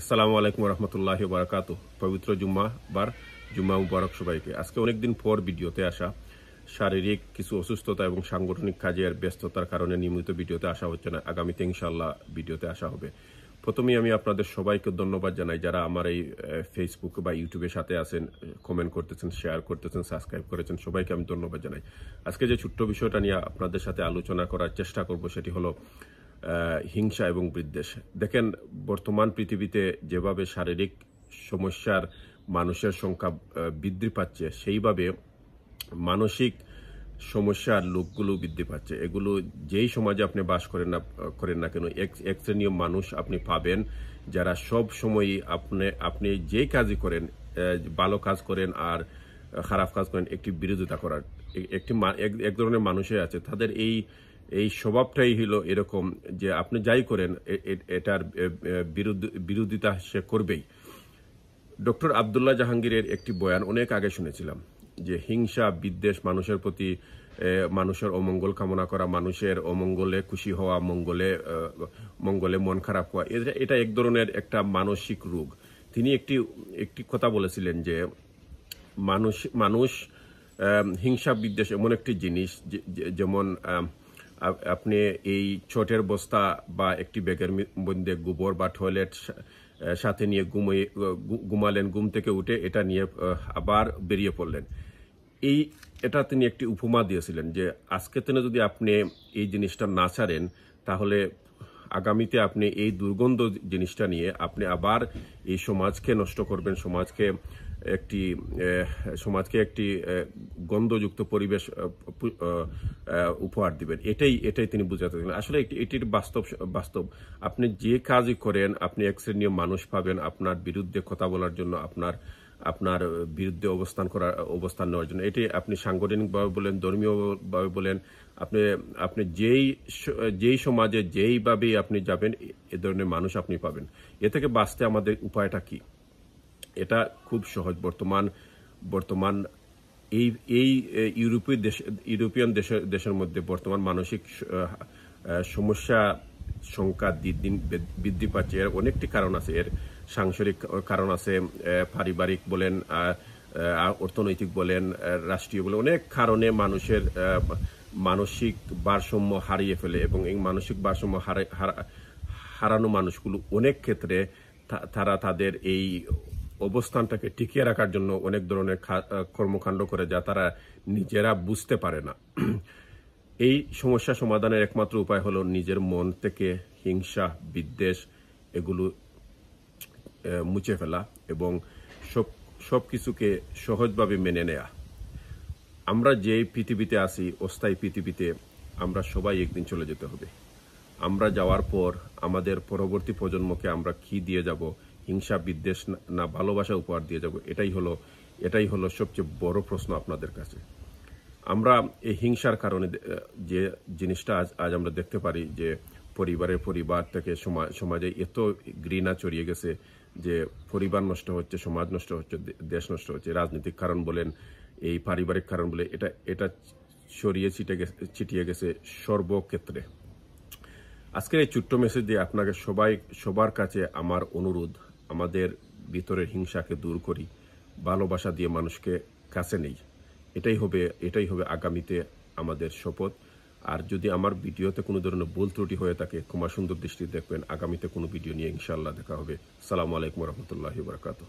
আসসালামু আলাইকুম রহমতুল্লাহ বারাকাত পবিত্র জুম্মা বার জুম্মা মুবারক সবাইকে আজকে অনেকদিন পর ভিডিওতে আসা শারীরিক কিছু অসুস্থতা এবং সাংগঠনিক কাজের ব্যস্ততার কারণে নিয়মিত ভিডিওতে আসা হচ্ছে না আগামীতে ইনশাল্লাহ ভিডিওতে আসা হবে প্রথমেই আমি আপনাদের সবাইকে ধন্যবাদ জানাই যারা আমার এই ফেসবুক বা ইউটিউবের সাথে আছেন কমেন্ট করতেছেন শেয়ার করতেছেন সাবস্ক্রাইব করেছেন সবাইকে আমি ধন্যবাদ জানাই আজকে যে ছোট্ট বিষয়টা নিয়ে আপনাদের সাথে আলোচনা করার চেষ্টা করব সেটি হলো হিংসা এবং বিদ্বেষ দেখেন বর্তমান পৃথিবীতে যেভাবে শারীরিক সমস্যার মানুষের সংখ্যা বৃদ্ধি পাচ্ছে সেইভাবে মানসিক সমস্যার লোকগুলো বৃদ্ধি পাচ্ছে এগুলো যেই সমাজে আপনি বাস করেন না করেন না কেন এক শ্রেণীয় মানুষ আপনি পাবেন যারা সব সময়ই আপনি আপনি যেই কাজই করেন ভালো কাজ করেন আর খারাপ কাজ করেন একটি বিরোধিতা করার একটি এক ধরনের মানুষই আছে তাদের এই এই স্বভাবটাই হইল এরকম যে আপনি যাই করেন এটার বিরোধিতা সে করবেই ডক্টর আবদুল্লাহ জাহাঙ্গীরের একটি বয়ান অনেক আগে শুনেছিলাম যে হিংসা বিদ্বেষ মানুষের প্রতি মানুষের অমঙ্গল কামনা করা মানুষের অমঙ্গলে খুশি হওয়া মঙ্গলে মঙ্গলে মন খারাপ হওয়া এটা এক ধরনের একটা মানসিক রোগ তিনি একটি একটি কথা বলেছিলেন যে মানুষ মানুষ হিংসা বিদ্বেষ এমন একটি জিনিস যেমন আপনি এই ছোটের বস্তা বা একটি ব্যাগের মধ্যে গোবর বা টয়লেট সাথে নিয়ে ঘুমিয়ে ঘুমালেন ঘুম থেকে উঠে এটা নিয়ে আবার বেরিয়ে পড়লেন এই এটা তিনি একটি উপমা দিয়েছিলেন যে আজকে তিনি যদি আপনি এই জিনিসটা না ছাড়েন তাহলে আগামীতে আপনি এই দুর্গন্ধ জিনিসটা নিয়ে আপনি আবার এই সমাজকে নষ্ট করবেন সমাজকে একটি সমাজকে একটি গন্ধযুক্ত পরিবেশ উপহার দিবেন এটাই এটাই তিনি বুঝাতে চান আসলে এটির বাস্তব বাস্তব আপনি যে কাজই করেন আপনি এক শ্রেণীয় মানুষ পাবেন আপনার বিরুদ্ধে কথা বলার জন্য আপনার আপনার বিরুদ্ধে অবস্থান করার অবস্থান নেওয়ার জন্য এটি আপনি সাংগঠনিকভাবে বলেন ধর্মীয়ভাবে বলেন আপনি আপনি যেই যেই সমাজে যেইভাবেই আপনি যাবেন এ ধরনের মানুষ আপনি পাবেন এ থেকে বাঁচতে আমাদের উপায়টা কি এটা খুব সহজ বর্তমান বর্তমান এই এই ইউরোপীয় দেশ ইউরোপিয়ান দেশের দেশের মধ্যে বর্তমান মানসিক সমস্যা সংখ্যা দিন দিন বৃদ্ধি পাচ্ছে এর অনেকটি কারণ আছে এর সাংসারিক কারণ আছে পারিবারিক বলেন অর্থনৈতিক বলেন রাষ্ট্রীয় বলেন অনেক কারণে মানুষের মানসিক ভারসাম্য হারিয়ে ফেলে এবং এই মানসিক ভারসাম্য হারানো মানুষগুলো অনেক ক্ষেত্রে তারা তাদের এই অবস্থানটাকে টিকিয়ে রাখার জন্য অনেক ধরনের কর্মকাণ্ড করে যা তারা নিজেরা বুঝতে পারে না এই সমস্যা সমাধানের একমাত্র উপায় হলো নিজের মন থেকে হিংসা বিদ্বেষ এগুলো মুছে ফেলা এবং সব সব কিছুকে সহজভাবে মেনে নেয়া আমরা যে পৃথিবীতে আসি অস্থায়ী পৃথিবীতে আমরা সবাই একদিন চলে যেতে হবে আমরা যাওয়ার পর আমাদের পরবর্তী প্রজন্মকে আমরা কি দিয়ে যাব হিংসা বিদ্বেষ না ভালোবাসা উপহার দিয়ে যাব এটাই হলো এটাই হলো সবচেয়ে বড় প্রশ্ন আপনাদের কাছে আমরা এই হিংসার কারণে যে জিনিসটা আজ আজ আমরা দেখতে পারি যে পরিবারের পরিবার থেকে সমাজে এত ঘৃণা চড়িয়ে গেছে যে পরিবার নষ্ট হচ্ছে সমাজ নষ্ট হচ্ছে দেশ নষ্ট হচ্ছে রাজনৈতিক কারণ বলেন এই পারিবারিক কারণ বলে এটা এটা ছড়িয়ে ছিটে গেছে ছিটিয়ে গেছে সর্বক্ষেত্রে আজকের এই ছোট্ট মেসেজ দিয়ে আপনাকে সবাই সবার কাছে আমার অনুরোধ আমাদের ভিতরের হিংসাকে দূর করি ভালোবাসা দিয়ে মানুষকে কাছে নেই এটাই হবে এটাই হবে আগামীতে আমাদের শপথ আর যদি আমার ভিডিওতে কোনো ধরনের ভুল ত্রুটি হয়ে থাকে ক্ষমা সুন্দর দৃষ্টি দেখবেন আগামীতে কোনো ভিডিও নিয়ে ইনশাল্লাহ দেখা হবে সালামু আলাইকুম রহমতুল্লাহ বরকাত